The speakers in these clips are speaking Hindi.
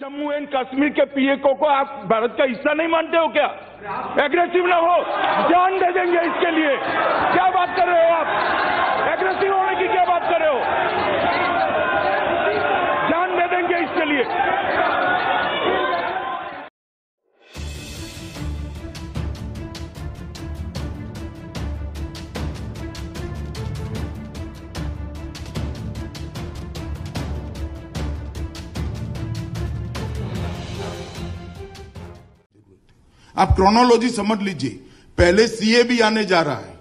जम्मू एंड कश्मीर के पीएको को आप भारत का हिस्सा नहीं मानते हो क्या एग्रेसिव ना हो जान दे देंगे इसके लिए क्या बात कर रहे हो आप आप क्रोनोलॉजी समझ लीजिए पहले सीए भी आने जा रहा है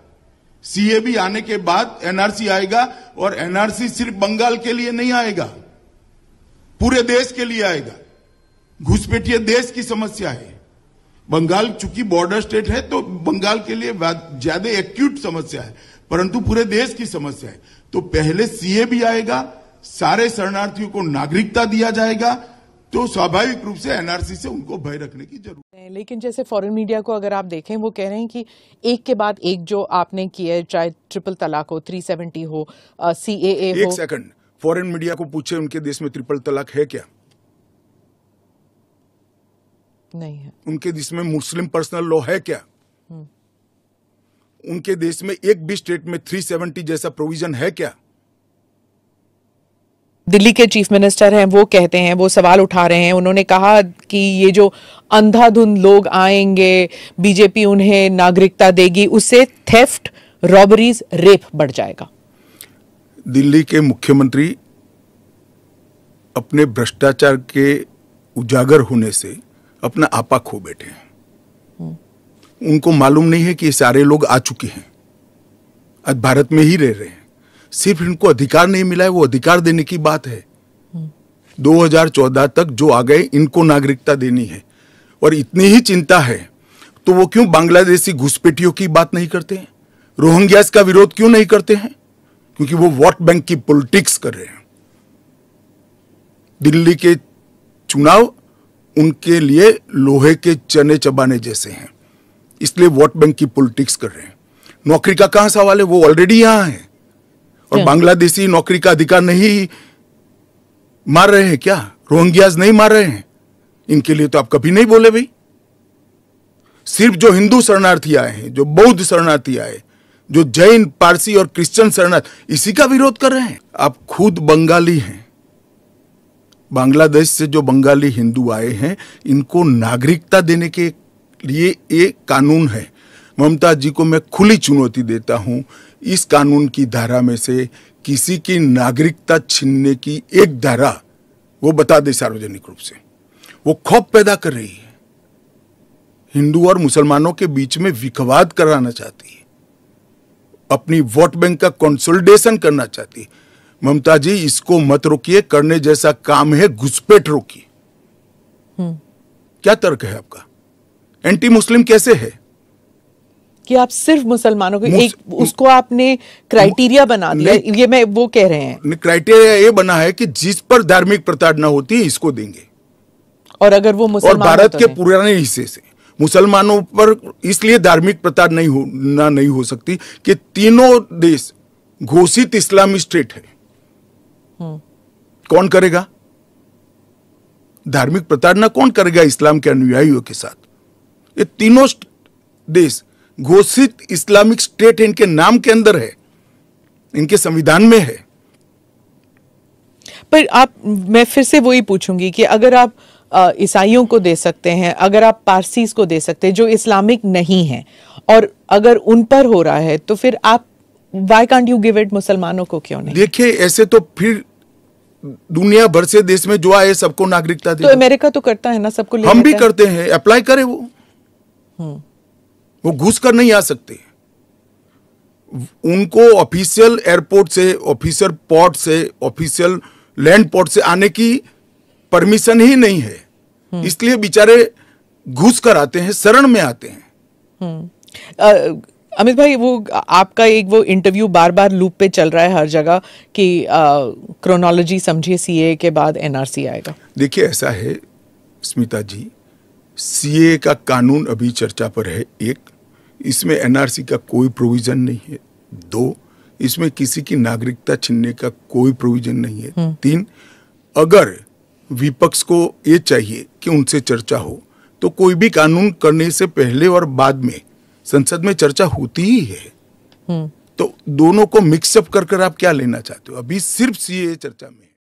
सीए भी आने के बाद एनआरसी आएगा और एनआरसी सिर्फ बंगाल के लिए नहीं आएगा पूरे देश के लिए आएगा घुसपैठिए देश की समस्या है बंगाल चूंकि बॉर्डर स्टेट है तो बंगाल के लिए ज्यादा एक्यूट समस्या है परंतु पूरे देश की समस्या है तो पहले सीए भी आएगा सारे शरणार्थियों को नागरिकता दिया जाएगा तो स्वाभाविक रूप से एनआरसी से उनको भय रखने की जरूरत है लेकिन जैसे फॉरेन मीडिया को अगर आप देखें वो कह रहे हैं कि एक के बाद एक जो आपने किया चाहे ट्रिपल तलाक हो थ्री सेवेंटी हो सी ए एक सेकंड फॉरेन मीडिया को पूछे उनके देश में ट्रिपल तलाक है क्या नहीं है उनके देश में मुस्लिम पर्सनल लॉ है क्या हम्म। उनके देश में एक भी स्टेट में 370 जैसा प्रोविजन है क्या दिल्ली के चीफ मिनिस्टर हैं वो कहते हैं वो सवाल उठा रहे हैं उन्होंने कहा कि ये जो अंधाधुंध लोग आएंगे बीजेपी उन्हें नागरिकता देगी उससे थेफ्ट रॉबरीज रेप बढ़ जाएगा दिल्ली के मुख्यमंत्री अपने भ्रष्टाचार के उजागर होने से अपना आपा खो बैठे हैं हम्म। उनको मालूम नहीं है कि ये सारे लोग आ चुके हैं आज भारत में ही रह रहे हैं सिर्फ इनको अधिकार नहीं मिला है वो अधिकार देने की बात है 2014 तक जो आ गए इनको नागरिकता देनी है और इतनी ही चिंता है तो वो क्यों बांग्लादेशी घुसपैठियों की बात नहीं करते हैं रोहिंग्यास का विरोध क्यों नहीं करते हैं क्योंकि वो वोट बैंक की पॉलिटिक्स कर रहे हैं दिल्ली के चुनाव उनके लिए लोहे के चने चबाने जैसे हैं इसलिए वोट बैंक की पॉलिटिक्स कर रहे हैं नौकरी का कहां सवाल है वो ऑलरेडी यहां है और बांग्लादेशी नौकरी का अधिकार नहीं मार रहे हैं क्या रोहिंग्याज नहीं मार रहे हैं इनके लिए तो आप कभी नहीं बोले भाई सिर्फ जो हिंदू शरणार्थी आए हैं जो बौद्ध शरणार्थी आए जो जैन पारसी और क्रिश्चियन शरणार्थी इसी का विरोध कर रहे हैं आप खुद बंगाली हैं बांग्लादेश से जो बंगाली हिंदू आए हैं इनको नागरिकता देने के लिए एक कानून है ममता जी को मैं खुली चुनौती देता हूं इस कानून की धारा में से किसी की नागरिकता छीनने की एक धारा वो बता दे सार्वजनिक रूप से वो खौफ पैदा कर रही है हिंदू और मुसलमानों के बीच में विखवाद कराना चाहती है अपनी वोट बैंक का कंसोलिडेशन करना चाहती है ममता जी इसको मत रोकिए करने जैसा काम है घुसपैठ रोकिए हम्म। क्या तर्क है आपका एंटी मुस्लिम कैसे है कि आप सिर्फ मुसलमानों को एक उसको आपने क्राइटेरिया बना दिया ये मैं वो कह रहे हैं क्राइटेरिया ये बना है कि जिस पर धार्मिक प्रताड़ना होती है इसको देंगे और अगर वो मुसलमान और भारत के पुराने हिस्से से मुसलमानों पर इसलिए धार्मिक प्रताड़ नहीं हो ना नहीं हो सकती कि तीनों देश घोषित इस्लामी स्टेट है हम्म। कौन करेगा धार्मिक प्रताड़ना कौन करेगा इस्लाम के अनुयायियों के साथ ये तीनों देश घोषित इस्लामिक स्टेट इनके नाम के अंदर है इनके संविधान में है पर आप मैं फिर से वही पूछूंगी कि अगर आप ईसाइयों को दे सकते हैं अगर आप पारसीज को दे सकते हैं जो इस्लामिक नहीं है और अगर उन पर हो रहा है तो फिर आप why can't you give it मुसलमानों को क्यों नहीं देखिए ऐसे तो फिर दुनिया भर से देश में जो आए सबको नागरिकता तो अमेरिका तो करता है ना सबको हम भी करते हैं अप्लाई करे वो हम्म। वो घुस कर नहीं आ सकते उनको ऑफिशियल एयरपोर्ट से ऑफिशियल पोर्ट से ऑफिशियल लैंड पोर्ट से आने की परमिशन ही नहीं है हम्म। इसलिए बेचारे घुस कर आते हैं शरण में आते हैं हम्म। अमित भाई वो आपका एक वो इंटरव्यू बार बार लूप पे चल रहा है हर जगह कि क्रोनोलॉजी समझिए सीए के बाद एनआरसी आएगा देखिए ऐसा है स्मिता जी सीए का कानून अभी चर्चा पर है एक इसमें एनआरसी का कोई प्रोविज़न नहीं है दो इसमें किसी की नागरिकता छीनने का कोई प्रोविज़न नहीं है हम्म। तीन अगर विपक्ष को ये चाहिए कि उनसे चर्चा हो तो कोई भी कानून करने से पहले और बाद में संसद में चर्चा होती ही है हम्म। तो दोनों को मिक्सअप कर कर आप क्या लेना चाहते हो अभी सिर्फ सीए चर्चा में